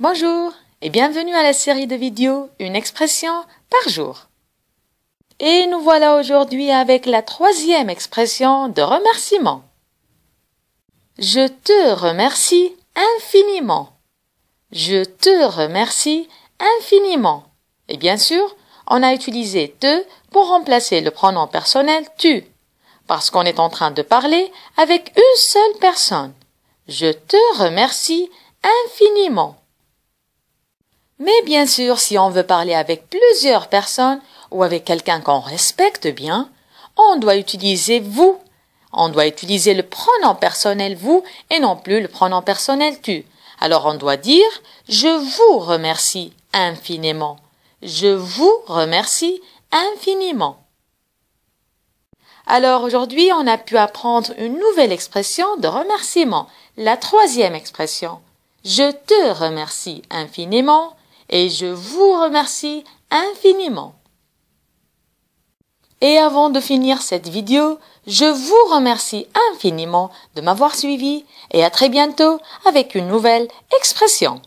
Bonjour et bienvenue à la série de vidéos Une expression par jour. Et nous voilà aujourd'hui avec la troisième expression de remerciement. Je te remercie infiniment. Je te remercie infiniment. Et bien sûr, on a utilisé te pour remplacer le pronom personnel tu, parce qu'on est en train de parler avec une seule personne. Je te remercie infiniment. Mais bien sûr, si on veut parler avec plusieurs personnes ou avec quelqu'un qu'on respecte bien, on doit utiliser vous. On doit utiliser le pronom personnel vous et non plus le pronom personnel tu. Alors on doit dire je vous remercie infiniment. Je vous remercie infiniment. Alors aujourd'hui, on a pu apprendre une nouvelle expression de remerciement, la troisième expression. Je te remercie infiniment et je vous remercie infiniment. Et avant de finir cette vidéo, je vous remercie infiniment de m'avoir suivi et à très bientôt avec une nouvelle expression.